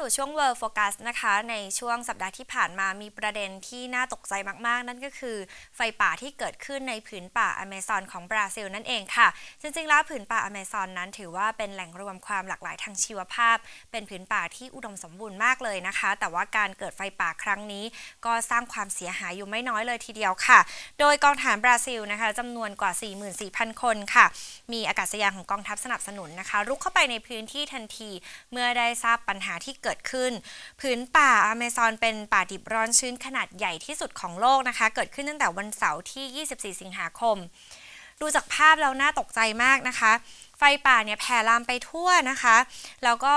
สู่ช่วง World Focus นะคะในช่วงสัปดาห์ที่ผ่านมามีประเด็นที่น่าตกใจมากๆ นั่นก็คือไฟป่าที่เกิดขึ้นในผืนป่าอเมซอนของบราซิลนั่นเองค่ะ จริงๆ แล้วผืนป่าอเมซอนนั้นถือว่าเป็นแหล่งรวมความหลากหลายทางชีวภาพ เป็นผืนป่าที่อุดมสมบูรณ์มากเลยนะคะ แต่ว่าการเกิดไฟป่าครั้งนี้ก็สร้างความเสียหายอยู่ไม่น้อยเลยทีเดียวค่ะ โดยกองหานบราซิลนะคะจำนวนกว่า 44,000คนค่ะ มีอากาศยานของกองทัพสนับสนุนนะคะรุกเข้าไปในพื้นที่ทันทีเมื่อได้ทราบปัญหาที่เกิดขึ้นพืนป่าอเมซอนเป็นป่าดิบร้อนชื้นขนาดใหญ่ที่สุดของโลกนะคะ เกิดขึ้นตั้งแต่วันเสาร์ที่ 24 สิงหาคม ดูจากภาพแล้วน่าตกใจมากนะคะ ไฟป่าเนี่ยแผ่ลามไปทั่วนะคะ แล้วก็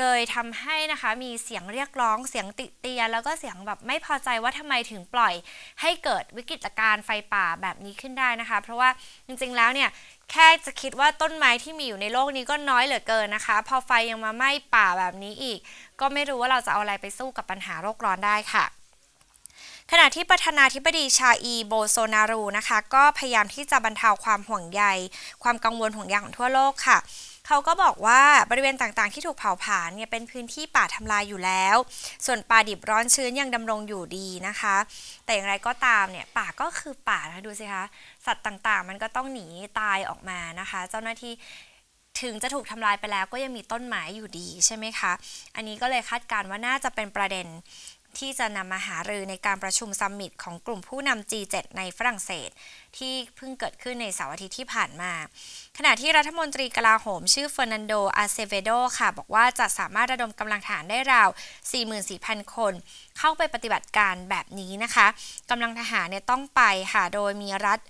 เลยทำให้นะคะมีเสียงเรียกร้องเสียงติเตียน แล้วก็เสียงแบบไม่พอใจว่าทำไมถึงปล่อย ให้เกิดวิกฤตการณ์ไฟป่าแบบนี้ขึ้นได้นะคะ เพราะว่าจริงๆแล้วเนี่ยแค่จะคิดว่าต้นไม้ที่มีอยู่ในโลกนี้ก็น้อยเหลือเกินนะคะ พอไฟยังมาไหม้ป่าแบบนี้อีก ก็ไม่รู้ว่าเราจะเอาอะไรไปสู้กับปัญหาโลกร้อนได้ค่ะขณะที่ประธานาธิบดีชาอีโบโซนารูนะคะก็พยายามที่จะบรรเทาความห่วงใย ความกังวลห่วงใยของทั่วโลกค่ะเขาก็บอกว่าบริเวณต่างๆที่ถูกเผาผลาญเนี่ยเป็นพื้นที่ป่าทำลายอยู่แล้ว ส่วนป่าดิบร้อนชื้นยังดำรงอยู่ดีนะคะ แต่อย่างไรก็ตามเนี่ย ป่าก็คือป่านะดูสิคะ สัตว์ต่างๆ มันก็ต้องหนีตายออกมานะคะ เจ้าหน้าที่ถึงจะถูกทำลายไปแล้ว ก็ยังมีต้นไม้อยู่ดีใช่ไหมคะ อันนี้ก็เลยคาดการว่าน่าจะเป็นประเด็นที่จะนำมาหารือในการประชุมซัมมิตของกลุ่มผู้นำ G7 ในฝรั่งเศส ที่เพิ่งเกิดขึ้นในเสาร์อาทิตย์ที่ผ่านมา ขณะที่รัฐมนตรีกลาโหม ชื่อเฟอร์นันโด อาเซเวโด ค่ะ บอกว่าจะสามารถระดมกำลังทหารได้ราว 44,000 คน เข้าไปปฏิบัติการแบบนี้นะคะกำลังทหารเนี่ยต้องไปค่ะโดยมีรัฐ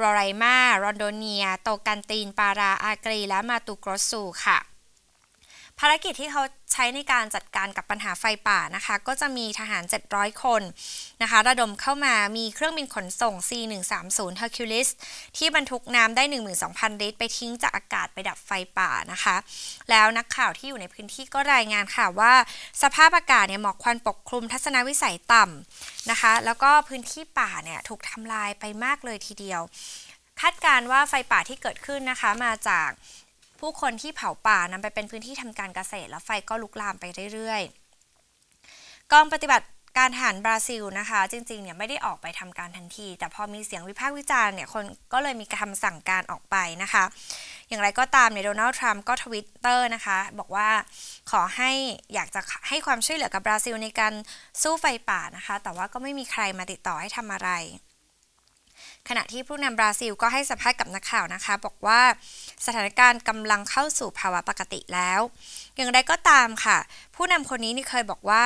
รอไรมา รอนโดเนีย โตกันตีน ปาราอากรี และมาตูกรสูค่ะภารกิจที่เขาใช้ในการจัดการกับปัญหาไฟป่านะคะ ก็จะมีทหาร 700 คนนะคะ ระดมเข้ามามีเครื่องบินขนส่ง C130 Hercules ที่บรรทุกน้ำได้ 12,000 ลิตรไปทิ้งจากอากาศไปดับไฟป่านะคะ แล้วนักข่าวที่อยู่ในพื้นที่ก็รายงานค่ะว่าสภาพอากาศเนี่ยหมอกควันปกคลุมทัศนวิสัยต่ำนะคะ แล้วก็พื้นที่ป่าเนี่ยถูกทำลายไปมากเลยทีเดียวคาดการว่าไฟป่าที่เกิดขึ้นนะคะมาจากผู้คนที่เผาป่านำไปเป็นพื้นที่ทำการเกษตรแล้วไฟก็ลุกลามไปเรื่อยๆ กองปฏิบัติการทหารบราซิลนะคะ จริงๆเนี่ยไม่ได้ออกไปทำการทันที แต่พอมีเสียงวิพากษ์วิจารณ์เนี่ยคนก็เลยมีคำสั่งการออกไปนะคะ อย่างไรก็ตามเนี่ยโดนัลด์ทรัมป์ก็ทวิตเตอร์นะคะ บอกว่าขอให้อยากจะให้ความช่วยเหลือกับบราซิลในการสู้ไฟป่านะคะ แต่ว่าก็ไม่มีใครมาติดต่อให้ทำอะไรขณะที่ผู้นำบราซิลก็ให้สัมภาษณ์กับนักข่าวนะคะ บอกว่าสถานการณ์กำลังเข้าสู่ภาวะปกติแล้ว อย่างไรก็ตามค่ะ ผู้นำคนนี้นี่เคยบอกว่า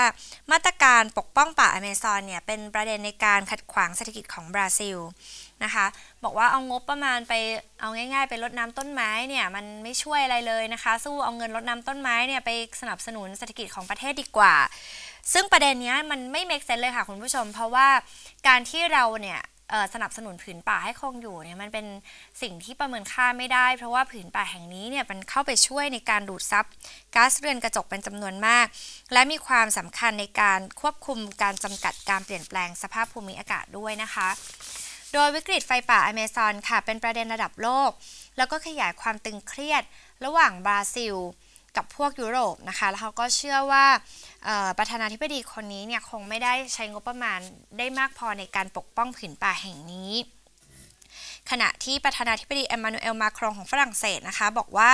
มาตรการปกป้องป่าอเมซอนเนี่ยเป็นประเด็นในการขัดขวางเศรษฐกิจของบราซิลนะคะ บอกว่าเอางบประมาณไปเอาง่ายๆไปลดน้ำต้นไม้เนี่ยมันไม่ช่วยอะไรเลยนะคะสู้เอาเงินลดน้าต้นไม้เนี่ยไปสนับสนุนเศรษฐกิจของประเทศดีกว่า ซึ่งประเด็นนี้มันไม่เมกเซนเลยค่ะคุณผู้ชม เพราะว่าการที่เราเนี่ยสนับสนุนผืนป่าให้คงอยู่เนี่ยมันเป็นสิ่งที่ประเมินค่าไม่ได้เพราะว่าผืนป่าแห่งนี้เนี่ยมันเข้าไปช่วยในการดูดซับก๊าซเรือนกระจกเป็นจำนวนมาก และมีความสำคัญในการควบคุมการจำกัดการเปลี่ยนแปลงสภาพภูมิอากาศด้วยนะคะโดยวิกฤตไฟป่าอเมซอนค่ะ เป็นประเด็นระดับโลก แล้วก็ขยายความตึงเครียดระหว่างบราซิลกับพวกยุโรปนะคะแล้วเขาก็เชื่อว่าประธานาธิบดีคนนี้เนี่ยคงไม่ได้ใช้งบประมาณได้มากพอในการปกป้องผืนป่าแห่งนี้ ขณะที่ประธานาธิบดีเอ็มมานูเอลมาครองของฝรั่งเศสนะคะบอกว่า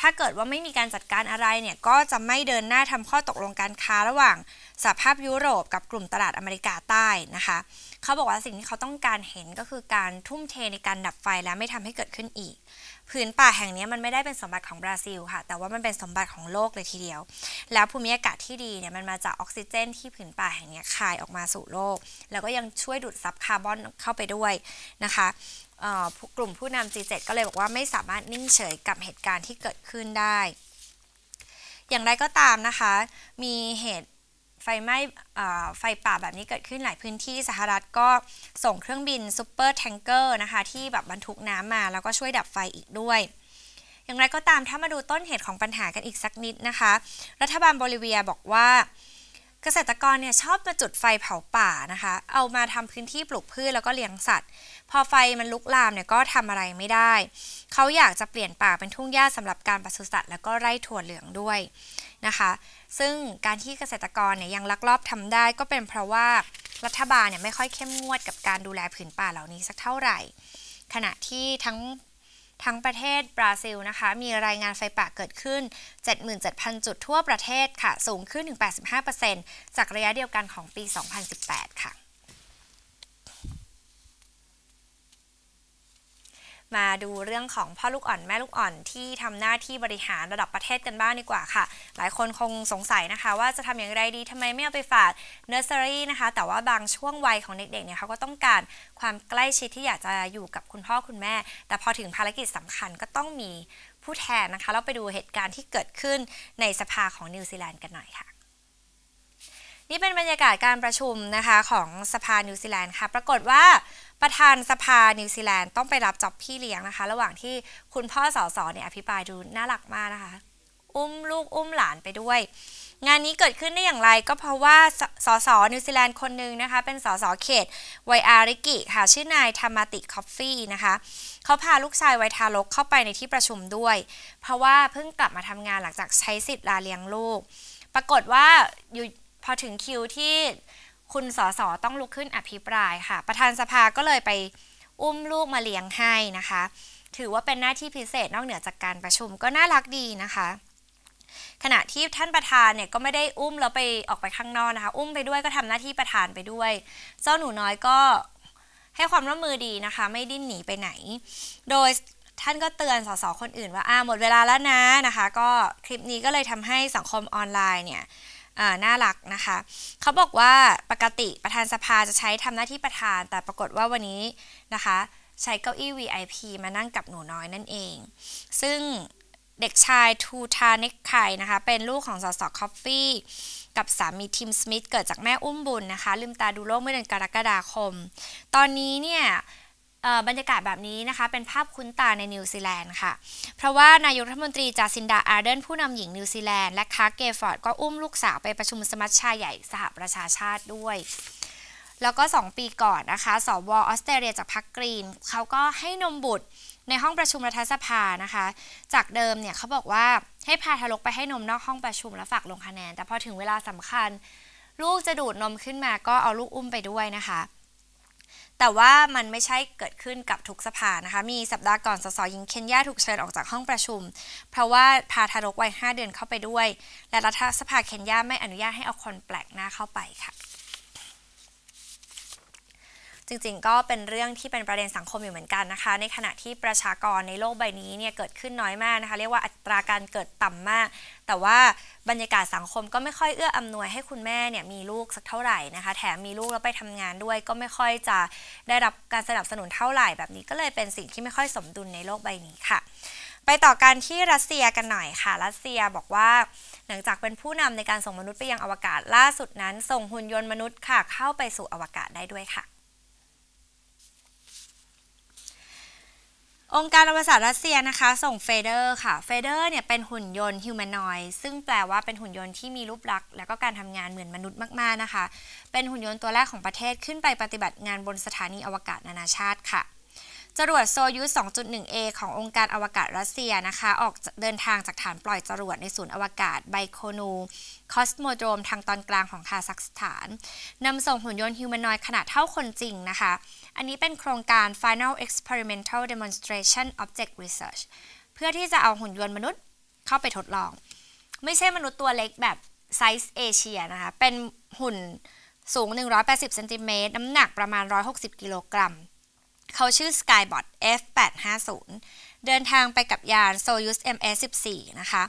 ถ้าเกิดว่าไม่มีการจัดการอะไรเนี่ยก็จะไม่เดินหน้าทำข้อตกลงการค้าระหว่างสหภาพยุโรป กับกลุ่มตลาดอเมริกาใต้นะคะ เขาบอกว่าสิ่งที่เขาต้องการเห็นก็คือการทุ่มเทในการดับไฟและไม่ทำให้เกิดขึ้นอีกพื้นป่าแห่งนี้มันไม่ได้เป็นสมบัติของบราซิลค่ะแต่ว่ามันเป็นสมบัติของโลกเลยทีเดียว แล้วภูมิอากาศที่ดีเนี่ยมันมาจากออกซิเจน ที่ผืนป่าแห่งนี้คายออกมาสู่โลก แล้วก็ยังช่วยดูดซับคาร์บอนเข้าไปด้วยนะคะกลุ่มผู้นำ G7 ก็เลยบอกว่าไม่สามารถนิ่งเฉยกับเหตุการณ์ที่เกิดขึ้นได้ อย่างไรก็ตามนะคะ มีเหตุไฟไหม้ไฟป่าแบบนี้เกิดขึ้นหลายพื้นที่ สหรัฐก็ส่งเครื่องบินซูเปอร์แทงเกอร์นะคะ ที่แบบบรรทุกน้ำมาแล้วก็ช่วยดับไฟอีกด้วย อย่างไรก็ตามถ้ามาดูต้นเหตุของปัญหากันอีกสักนิดนะคะ รัฐบาลโบลิเวียบอกว่าเกษตรกรเนี่ยชอบมาจุดไฟเผาป่านะคะ เอามาทำพื้นที่ปลูกพืชแล้วก็เลี้ยงสัตว์ พอไฟมันลุกลามเนี่ยก็ทำอะไรไม่ได้ เขาอยากจะเปลี่ยนป่าเป็นทุ่งหญ้าสำหรับการปศุสัตว์แล้วก็ไร่ถั่วเหลืองด้วยนะคะ ซึ่งการที่เกษตรกรเนี่ยยังลักลอบทำได้ก็เป็นเพราะว่ารัฐบาลเนี่ยไม่ค่อยเข้มงวดกับการดูแลผืนป่าเหล่านี้สักเท่าไหร่ ขณะที่ทั้งทั้งประเทศ บราซิลนะคะ มีรายงานไฟป่าเกิดขึ้น 77,000 จุดทั่วประเทศค่ะ สูงขึ้นถึง 85%จากระยะเดียวกันของปี 2018 ค่ะมาดูเรื่องของพ่อลูกอ่อนแม่ลูกอ่อนที่ทำหน้าที่บริหารระดับประเทศกันบ้างดีกว่าค่ะ หลายคนคงสงสัยนะคะว่าจะทำอย่างไรดีทำไมไม่เอาไปฝากเนอร์เซอรี่นะคะ แต่ว่าบางช่วงวัยของเด็ก ๆ เนี่ย เขาก็ต้องการความใกล้ชิดที่อยากจะอยู่กับคุณพ่อคุณแม่ แต่พอถึงภารกิจสำคัญก็ต้องมีผู้แทนนะคะ เราไปดูเหตุการณ์ที่เกิดขึ้นในสภาของนิวซีแลนด์กันหน่อยค่ะนี่เป็นบรรยากาศการประชุมนะคะของสภานิวซีแลนด์ค่ะ ปรากฏว่าประธานสภานิวซีแลนด์ต้องไปรับจ็อบพี่เลี้ยงนะคะ ระหว่างที่คุณพ่อสอสอเนี่ยอภิปรายดูน่ารักมากนะคะ อุ้มลูกอุ้มหลานไปด้วย งานนี้เกิดขึ้นได้อย่างไรก็เพราะว่าสสนิวซีแลนด์คนหนึ่งนะคะเป็นสสเขตไวอาริกิค่ะชื่อนายธรรมติคอฟฟี่นะคะเขาพาลูกชายไวทารกเข้าไปในที่ประชุมด้วย เพราะว่าเพิ่งกลับมาทำงานหลังจากใช้สิทธิ์ลาเลี้ยงลูกปรากฏว่าอยู่พอถึงคิวที่คุณสสต้องลุกขึ้นอภิปรายค่ะ ประธานสภาก็เลยไปอุ้มลูกมาเลี้ยงให้นะคะ ถือว่าเป็นหน้าที่พิเศษนอกเหนือจากการประชุมก็น่ารักดีนะคะ ขณะที่ท่านประธานเนี่ยก็ไม่ได้อุ้มแล้วไปออกไปข้างนอกนะคะ อุ้มไปด้วยก็ทำหน้าที่ประธานไปด้วย เจ้าหนูน้อยก็ให้ความร่วมมือดีนะคะ ไม่ดิ้นหนีไปไหน โดยท่านก็เตือนสสคนอื่น ว่าอ่าหมดเวลาแล้วนะนะคะ ก็คลิปนี้ก็เลยทำให้สังคมออนไลน์เนี่ยน่ารักนะคะ เขาบอกว่าปกติประธานสภาจะใช้ทำหน้าที่ประธานแต่ปรากฏว่าวันนี้นะคะใช้เก้าอี้ VIP มานั่งกับหนูน้อยนั่นเอง ซึ่งเด็กชายทูทาเน็กไคนะคะ เป็นลูกของสสคอฟฟี่กับสามีทิมสมิธเกิดจากแม่อุ้มบุญนะคะ ลืมตาดูโลกเมื่อเดือนกรกฎาคม ตอนนี้เนี่ยบรรยากาศแบบนี้นะคะ เป็นภาพคุ้นตาในนิวซีแลนด์ค่ะ เพราะว่า นายกรัฐมนตรี จาซินดาอาร์เดนผู้นำหญิงนิวซีแลนด์และคาร์เกฟอร์ด ก็อุ้มลูกสาวไปประชุมสมัชชาใหญ่สหประชาชาติด้วย แล้วก็ 2 ปีก่อนนะคะสวออสเตรเลียจากพรรคกรีนเขาก็ให้นมบุตรในห้องประชุมรัฐสภานะคะ จากเดิมเนี่ยเขาบอกว่าให้พาทารกไปให้นมนอกห้องประชุมแล้วฝากลงคะแนนแต่พอถึงเวลาสำคัญ ลูกจะดูดนมขึ้นมาก็เอาลูกอุ้มไปด้วยนะคะแต่ว่ามันไม่ใช่เกิดขึ้นกับทุกสภานะคะ มีสัปดาห์ก่อนสสหญิงเคนยาถูกเชิญออกจากห้องประชุม เพราะว่าพาทารกวัย5เดือนเข้าไปด้วย และรัฐสภาเคนยาไม่อนุญาตให้เอาคนแปลกหน้าเข้าไปค่ะจริงๆ ก็เป็นเรื่องที่เป็นประเด็นสังคมอยู่เหมือนกันนะคะ ในขณะที่ประชากรในโลกใบนี้เนี่ยเกิดขึ้นน้อยมากนะคะ เรียกว่าอัตราการเกิดต่ำมาก แต่ว่าบรรยากาศสังคมก็ไม่ค่อยเอื้ออำนวยให้คุณแม่เนี่ยมีลูกสักเท่าไหร่นะคะ แถมมีลูกแล้วไปทำงานด้วย ก็ไม่ค่อยจะได้รับการสนับสนุนเท่าไหร่แบบนี้ ก็เลยเป็นสิ่งที่ไม่ค่อยสมดุลในโลกใบนี้ค่ะ ไปต่อการที่รัสเซียกันหน่อยค่ะ รัสเซียบอกว่า หลังจากเป็นผู้นำในการส่งมนุษย์ไปยังอวกาศล่าสุดนั้น ส่งหุ่นยนต์มนุษย์ค่ะเข้าไปสู่อวกาศได้ด้วยค่ะองค์การอวสานรัสเซียนะคะ ส่งเฟเดอร์ค่ะเฟเดอร์เนี่ยเป็นหุ่นยนต์ฮิวแมนนอยซึ่งแปลว่าเป็นหุ่นยนต์ที่มีรูปลักษณ์และก็การทำงานเหมือนมนุษย์มาก ๆ นะคะ เป็นหุ่นยนต์ตัวแรกของประเทศขึ้นไปปฏิบัติงานบนสถานีอวกาศนานาชาติค่ะจรวดโซยุส 2.1A ขององค์การอวกาศรัสเซียนะคะออกเดินทางจากฐานปล่อยจรวดในศูนย์อวกาศไบโคนูคอสโมโดรมทางตอนกลางของคาซัคสถานนำส่งหุ่นยนต์ฮิวแมนนอยขนาดเท่าคนจริงนะคะอันนี้เป็นโครงการ Final Experimental Demonstration Object Research เพื่อที่จะเอาหุ่นยนต์มนุษย์เข้าไปทดลอง ไม่ใช่มนุษย์ตัวเล็กแบบไซส์เอเชียนะคะเป็นหุ่นสูง180เซนติเมตรน้ำหนักประมาณ160กิโลกรัมเขาชื่อ Skybot F850 เดินทางไปกับยาน Soyuz MS-14 นะคะ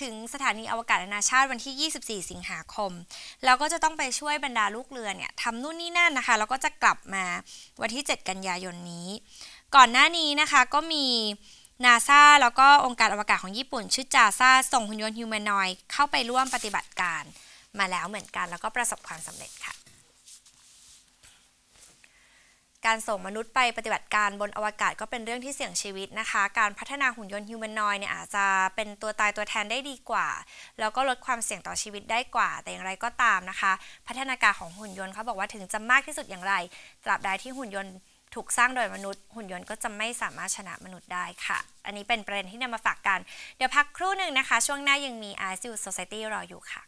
ถึงสถานีอวกาศนานาชาติวันที่ 24 สิงหาคมแล้วก็จะต้องไปช่วยบรรดาลูกเรือเนี่ยทำนู่นนี่นั่นนะคะแล้วก็จะกลับมาวันที่ 7 กันยายนนี้ ก่อนหน้านี้นะคะ ก็มีนาซาแล้วก็องค์การอวกาศของญี่ปุ่น ชื่อจาซาส่งหุ่นยนต์ฮิวแมนนอยเข้าไปร่วมปฏิบัติการมาแล้วเหมือนกันแล้วก็ประสบความสำเร็จค่ะการส่งมนุษย์ไปปฏิบัติการบนอวกาศก็เป็นเรื่องที่เสี่ยงชีวิตนะคะ การพัฒนาหุ่นยนต์ฮิวแมนนอยเนี่ยอาจจะเป็นตัวตายตัวแทนได้ดีกว่า แล้วก็ลดความเสี่ยงต่อชีวิตได้กว่า แต่อย่างไรก็ตามนะคะ พัฒนาการของหุ่นยนต์เขาบอกว่าถึงจะมากที่สุดอย่างไรตราบใดที่หุ่นยนต์ถูกสร้างโดยมนุษย์หุ่นยนต์ก็จะไม่สามารถชนะมนุษย์ได้ค่ะ อันนี้เป็นประเด็นที่นำมาฝากกัน เดี๋ยวพักครู่หนึ่งนะคะช่วงหน้ายังมี i อซิ Society รออยู่ค่ะ